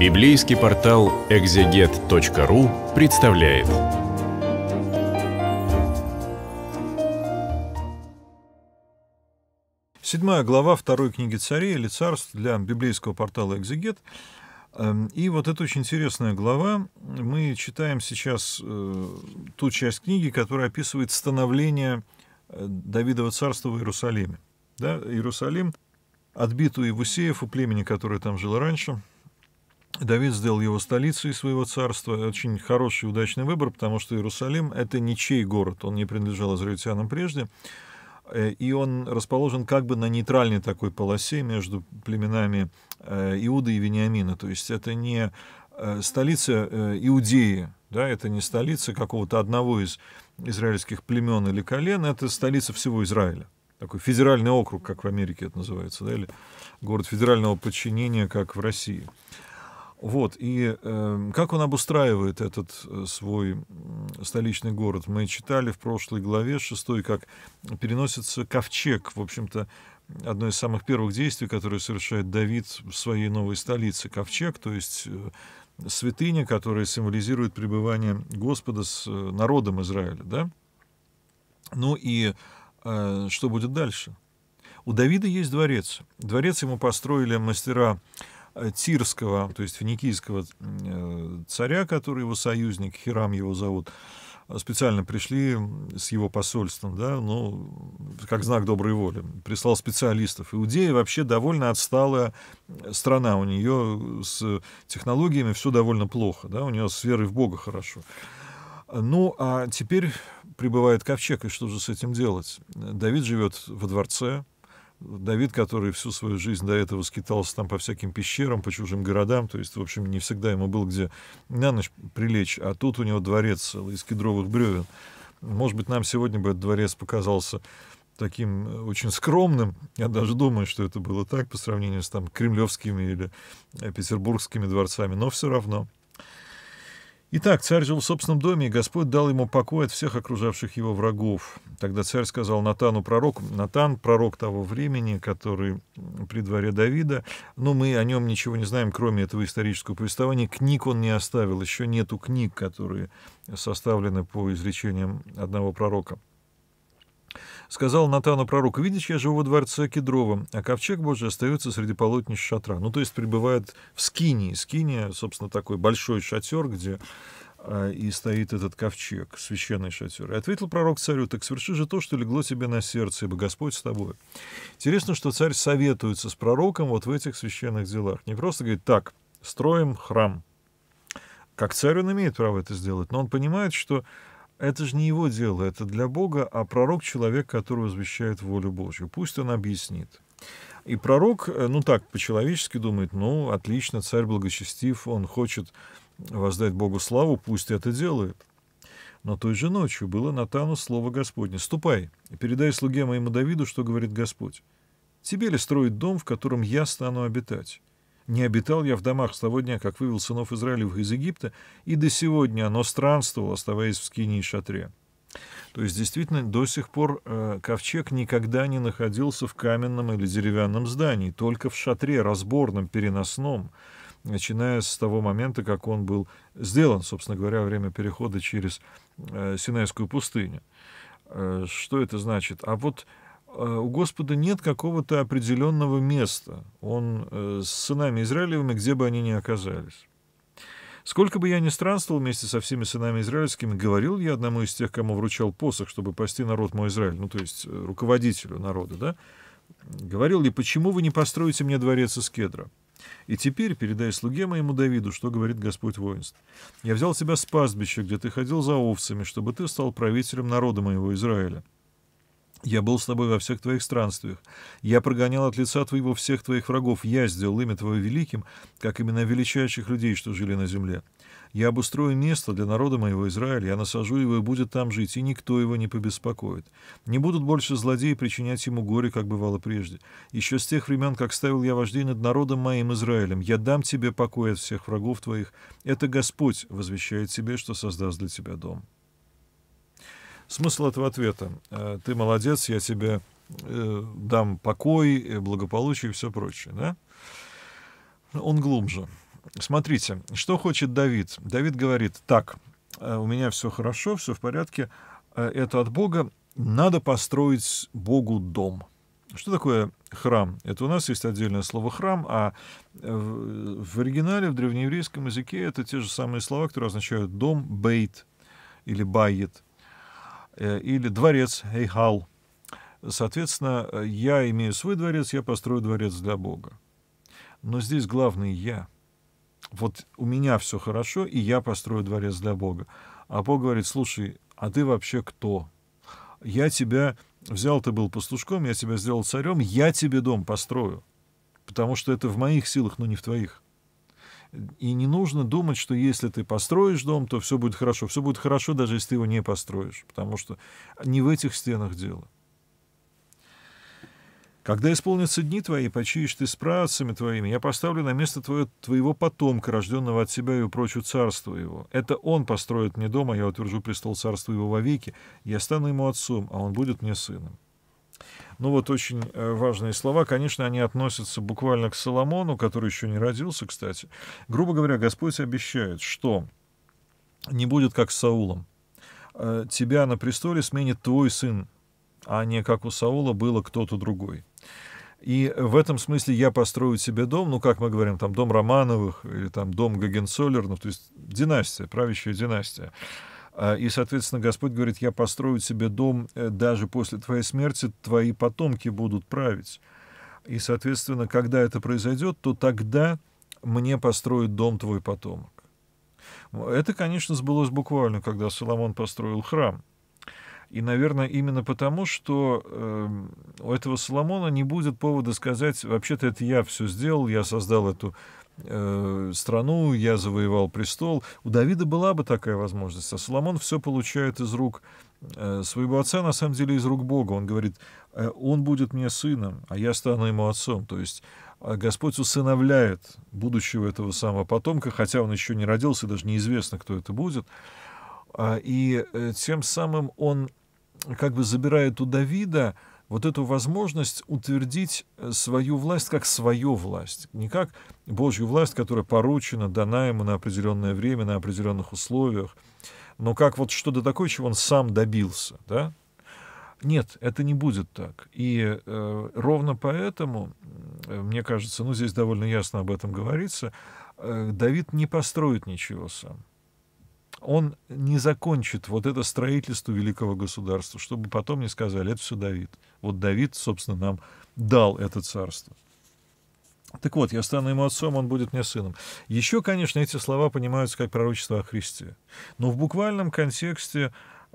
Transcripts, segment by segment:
Библейский портал экзегет.ру представляет. Седьмая глава второй книги царей или царств для библейского портала «Экзегет». Эм, и вот это очень интересная глава. Мы читаем сейчас э, ту часть книги, которая описывает становление э, Давидова царства в Иерусалиме. Да, Иерусалим отбит у Ивусеев, у племени, которое там жило раньше – Давид сделал его столицей своего царства. Очень хороший, удачный выбор, потому что Иерусалим — это ничей город, он не принадлежал израильтянам прежде. Э, и он расположен как бы на нейтральной такой полосе между племенами э, Иуда и Вениамина. То есть это не э, столица Иудеи, да, это не столица какого-то одного из израильских племен или колен, это столица всего Израиля такой федеральный округ, как в Америке это называется, да, или город федерального подчинения, как в России. Вот, и э, как он обустраивает этот э, свой столичный город? Мы читали в прошлой главе, шестой, как переносится ковчег, в общем-то, одно из самых первых действий, которое совершает Давид в своей новой столице, ковчег, то есть э, святыня, которая символизирует пребывание Господа с э, народом Израиля, да? Ну и э, что будет дальше? У Давида есть дворец. Дворец ему построили мастера Э, тирского, то есть финикийского э, царя, который его союзник, Хирам его зовут, специально пришли с его посольством, да, ну, как знак доброй воли, прислал специалистов. Иудея вообще довольно отсталая э, страна, у нее с технологиями все довольно плохо, да, у нее с верой в Бога хорошо. Ну, а теперь прибывает ковчег, и что же с этим делать? Давид живет во дворце, Давид, который всю свою жизнь до этого скитался там по всяким пещерам, по чужим городам, то есть, в общем, не всегда ему был где на ночь прилечь, а тут у него дворец целый из кедровых бревен. Может быть, нам сегодня бы этот дворец показался таким э, очень скромным. Я даже думаю, что это было так по сравнению с там кремлевскими или э, петербургскими дворцами, но все равно. Итак, царь жил в собственном доме, и Господь дал ему покой от всех окружавших его врагов. Тогда царь сказал Натану пророку, Натан — пророк того времени, который при дворе Давида, но мы о нем ничего не знаем, кроме этого исторического повествования. Книг он не оставил, еще нету книг, которые составлены по изречениям одного пророка сказал Натану пророк, «Видишь, я живу во дворце Кедровом, а ковчег Божий остается среди полотнищ шатра». Ну, то есть пребывает в Скинии. Скиния, собственно, такой большой шатер, где а, и стоит этот ковчег, священный шатер. И ответил пророк царю, так сверши же то, что легло тебе на сердце, ибо Господь с тобой. Интересно, что царь советуется с пророком вот в этих священных делах. Не просто говорит, так, строим храм. Как царь он имеет право это сделать, но он понимает, что это же не его дело, это для Бога, а пророк — человек, который возвещает волю Божью. Пусть он объяснит. И пророк, э, ну так, по-человечески думает, ну, отлично, царь благочестив, он хочет воздать Богу славу, пусть это делает. Но той же ночью было Натану слово Господне. «Ступай и передай слуге моему Давиду, что говорит Господь. Тебе ли строить дом, в котором я стану обитать? Не обитал я в домах с того дня, как вывел сынов Израилевых из Египта, и до сегодня оно странствовало, оставаясь в скине и шатре. То есть, действительно, до сих пор э, ковчег никогда не находился в каменном или деревянном здании, только в шатре, разборном, переносном, начиная с того момента, как он был сделан, собственно говоря, во время перехода через э, Синайскую пустыню. Э, что это значит? А вот Э, у Господа нет какого-то определенного места. Он э, с сынами Израилевыми, где бы они ни оказались. Сколько бы я ни странствовал вместе со всеми сынами израильскими, говорил я одному из тех, кому вручал посох, чтобы пасти народ мой Израиль, ну, то есть э, руководителю народа, да, говорил ли, почему вы не построите мне дворец из кедра? И теперь передай слуге моему Давиду, что говорит Господь воинств. Я взял тебя с пастбища, где ты ходил за овцами, чтобы ты стал правителем народа моего Израиля. Я был с тобой во всех твоих странствиях. Я прогонял от лица твоего всех твоих врагов. Я сделал имя твое великим, как имена величайших людей, что жили на земле. Я обустрою место для народа моего Израиля. Я насажу его и будет там жить, и никто его не побеспокоит. Не будут больше злодеи причинять ему горе, как бывало прежде. Еще с тех времен, как ставил я вождей над народом моим Израилем, я дам тебе покой от всех врагов твоих. Это Господь возвещает тебе, что создаст для тебя дом». Смысл этого ответа. Э, Ты молодец, я тебе э, дам покой, э, благополучие и все прочее. Да? Ну, он глубже. Смотрите, что хочет Давид. Давид говорит, так, у меня все хорошо, все в порядке, это от Бога, надо построить Богу дом. Что такое храм? Это у нас есть отдельное слово храм, а в оригинале, в древнееврейском языке это те же самые слова, которые означают дом, бейт или байет – Э, или дворец Эйхал. Соответственно, э, я имею свой дворец, я построю дворец для Бога. Но здесь главный я. Вот у меня все хорошо, и я построю дворец для Бога. А Бог говорит, слушай, а ты вообще кто? Я тебя взял, ты был пастушком, я тебя сделал царем, я тебе дом построю. Потому что это в моих силах, но не в твоих. И не нужно думать, что если ты построишь дом, то все будет хорошо. Все будет хорошо, даже если ты его не построишь, потому что не в этих стенах дело. Когда исполнятся дни твои, почиешь ты с працами твоими, я поставлю на место твое, твоего потомка, рожденного от тебя и упрочу царство его. Это он построит мне дом, а я утвержу престол царства его вовеки. Я стану ему отцом, а он будет мне сыном. Ну вот очень э, важные слова, конечно, они относятся буквально к Соломону, который еще не родился, кстати. Грубо говоря, Господь обещает, что не будет как с Саулом. Э, тебя на престоле сменит твой сын, а не как у Саула было кто-то другой. И в этом смысле я построю себе дом, ну, как мы говорим, там, дом Романовых или там дом Гагенцоллернов, то есть династия, правящая династия. А, и, соответственно, Господь говорит, я построю тебе дом, э, даже после твоей смерти твои потомки будут править. И, соответственно, когда это произойдет, то тогда мне построит дом твой потомок. Это, конечно, сбылось буквально, когда Соломон построил храм – и, наверное, именно потому, что э, у этого Соломона не будет повода сказать, вообще-то это я все сделал, я создал эту э, страну, я завоевал престол. У Давида была бы такая возможность, а Соломон все получает из рук э, своего отца, на самом деле из рук Бога. Он говорит, э, он будет мне сыном, а я стану ему отцом. То есть э, Господь усыновляет будущего этого самого потомка, хотя он еще не родился, даже неизвестно, кто это будет. А, и э, тем самым он как бы забирает у Давида вот эту возможность утвердить э, свою власть как свою власть, не как Божью власть, которая поручена, дана ему на определенное время, на определенных условиях, но как вот что-то такое, чего он сам добился, да? Нет, это не будет так. И э, ровно поэтому, э, мне кажется, ну здесь довольно ясно об этом говорится, э, Давид не построит ничего сам он не закончит вот это строительство великого государства, чтобы потом не сказали, это все Давид. Вот Давид, собственно, нам дал это царство. Так вот, я стану ему отцом, он будет мне сыном. Еще, конечно, эти слова понимаются как пророчество о Христе. Но в буквальном контексте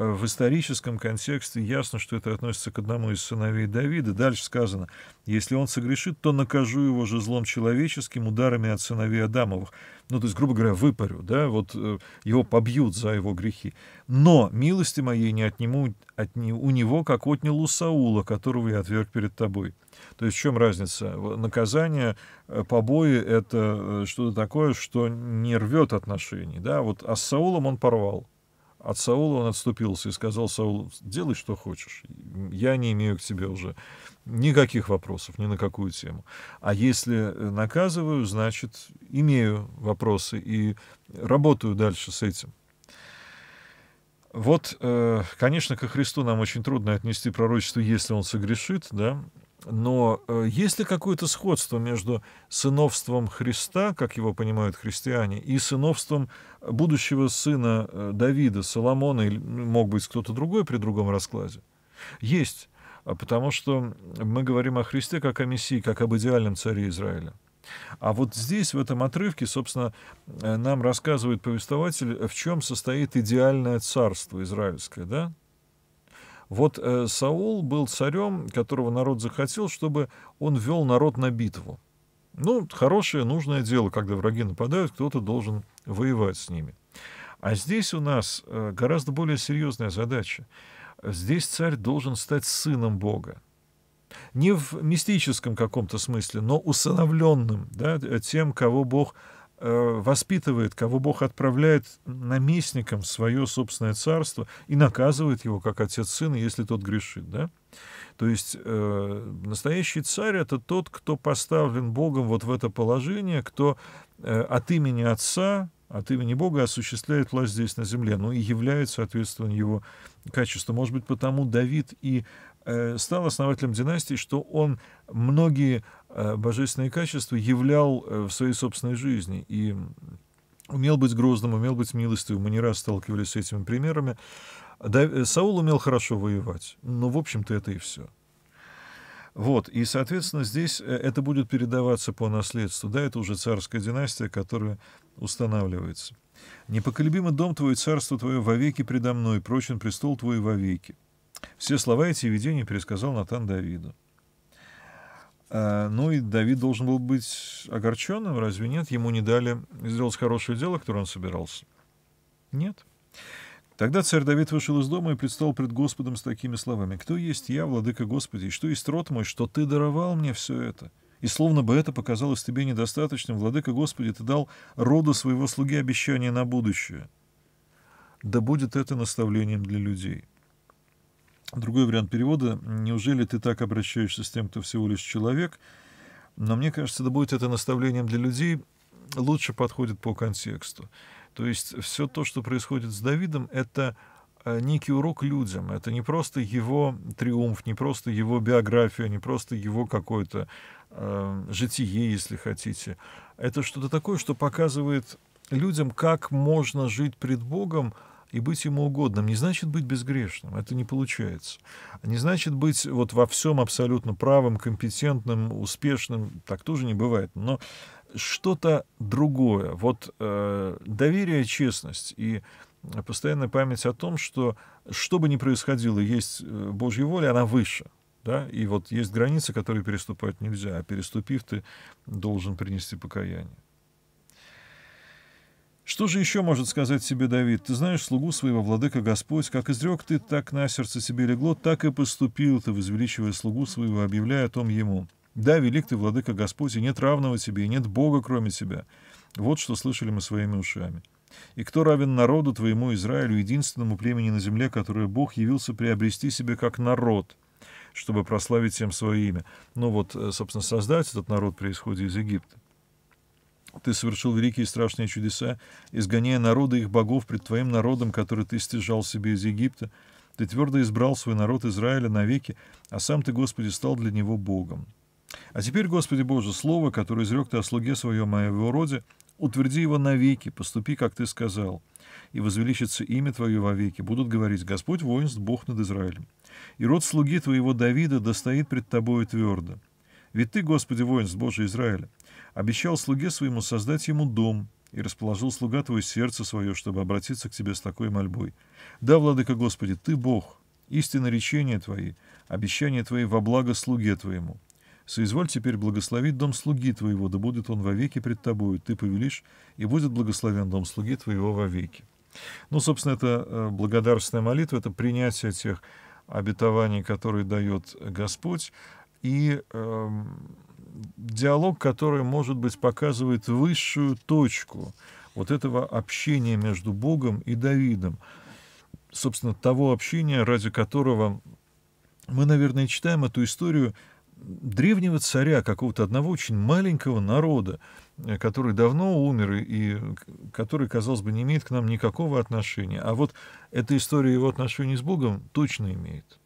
Э, в историческом контексте ясно, что это относится к одному из сыновей Давида. Дальше сказано, если он согрешит, то накажу его же злом человеческим ударами от сыновей Адамовых. Ну, то есть, грубо говоря, выпарю, да, вот э, его побьют за его грехи. Но милости моей не отниму от не, у него, как отнял у Саула, которого я отверг перед тобой. То есть в чем разница? Наказание, э, побои — это что-то такое, что не рвет отношений, да, вот, а с Саулом он порвал. От Саула он отступился и сказал Саулу, делай, что хочешь, я не имею к тебе уже никаких вопросов, ни на какую тему. А если э, наказываю, значит, имею вопросы и работаю дальше с этим. Вот, э, конечно, ко Христу нам очень трудно отнести пророчество, если он согрешит, да, но э, есть ли какое-то сходство между сыновством Христа, как его понимают христиане, и сыновством будущего сына э, Давида, Соломона, или ну, мог быть кто-то другой при другом раскладе? Есть, а потому что мы говорим о Христе как о Мессии, как об идеальном царе Израиля. А вот здесь, в этом отрывке, собственно, э, нам рассказывает повествователь, в чем состоит идеальное царство израильское, да? Вот э, Саул был царем, которого народ захотел, чтобы он вел народ на битву. Ну, хорошее, нужное дело, когда враги нападают, кто-то должен воевать с ними. А здесь у нас э, гораздо более серьезная задача. Здесь царь должен стать сыном Бога. Не в мистическом каком-то смысле, но усыновленным да, тем, кого Бог Э, воспитывает, кого Бог отправляет наместником в свое собственное царство и наказывает его, как отец сына, если тот грешит. Да? То есть э, настоящий царь — это тот, кто поставлен Богом вот в это положение, кто э, от имени Отца, от имени Бога осуществляет власть здесь на земле, ну, и является, соответственно, его качеством. Может быть, потому Давид и Э, стал основателем династии, что он многие э, божественные качества являл э, в своей собственной жизни. И умел быть грозным, умел быть милостивым. Мы не раз сталкивались с этими примерами. Саул умел хорошо воевать, но, в общем-то, это и все. Вот, и, соответственно, здесь это будет передаваться по наследству. Да, это уже царская династия, которая устанавливается. «Непоколебимый дом твой, царство твое вовеки предо мной, прочен престол твой вовеки». Все слова эти видения пересказал Натан Давиду. А, ну и Давид должен был быть огорченным, разве нет? Ему не дали сделать хорошее дело, которое он собирался. Нет. Тогда царь Давид вышел из дома и предстал пред Господом с такими словами. «Кто есть я, владыка Господи, и что есть род мой, что ты даровал мне все это?» И словно бы это показалось тебе недостаточным, владыка Господи, ты дал роду своего слуги обещание на будущее. Да будет это наставлением для людей. Другой вариант перевода «Неужели ты так обращаешься с тем, кто всего лишь человек?» Но мне кажется, да будет это наставлением для людей, лучше подходит по контексту. То есть все то, что происходит с Давидом, это э, некий урок людям. Это не просто его триумф, не просто его биография, не просто его какое-то э, житие, если хотите. Это что-то такое, что показывает людям, как можно жить пред Богом, и быть ему угодным не значит быть безгрешным, это не получается. Не значит быть вот во всем абсолютно правым, компетентным, успешным, так тоже не бывает. Но что-то другое, вот э, доверие, честность и постоянная память о том, что что бы ни происходило, есть э, Божья воля, она выше. Да? И вот есть границы, которые переступать нельзя, а переступив, ты должен принести покаяние. Что же еще может сказать себе Давид? Ты знаешь слугу своего, владыка Господь, как изрек ты, так на сердце себе легло, так и поступил ты, возвеличивая слугу своего, объявляя о том ему. Да, велик ты, владыка Господь, и нет равного тебе, и нет Бога, кроме тебя. Вот что слышали мы своими ушами. И кто равен народу твоему Израилю, единственному племени на земле, которое Бог явился приобрести себе как народ, чтобы прославить всем свое имя? Ну вот, э, собственно, создать этот народ происходит из Египта. Ты совершил великие и страшные чудеса, изгоняя народы их богов пред твоим народом, который ты стяжал себе из Египта. Ты твердо избрал свой народ Израиля навеки, а сам ты, Господи, стал для него Богом. А теперь, Господи Боже, слово, которое изрек ты о слуге своем и роде, утверди его навеки, поступи, как ты сказал, и возвеличится имя твое вовеки. Будут говорить, Господь воинств, Бог над Израилем. И род слуги твоего Давида достоит пред тобою твердо. Ведь ты, Господи, воинств Божий Израиля, Обещал слуге своему создать ему дом, и расположил слуга твое сердце свое, чтобы обратиться к тебе с такой мольбой. Да, владыка Господи, ты Бог, истинное речения твои, обещание твои во благо слуге твоему. Соизволь теперь благословить дом слуги твоего, да будет он вовеки пред тобою, ты повелишь, и будет благословен дом слуги твоего вовеки. Ну, собственно, это э, благодарственная молитва, это принятие тех обетований, которые дает Господь, и э, диалог, который, может быть, показывает высшую точку вот этого общения между Богом и Давидом. Собственно, того общения, ради которого мы, наверное, читаем эту историю древнего царя, какого-то одного очень маленького народа, э, который давно умер и который, казалось бы, не имеет к нам никакого отношения. А вот эта история его отношений с Богом точно имеет.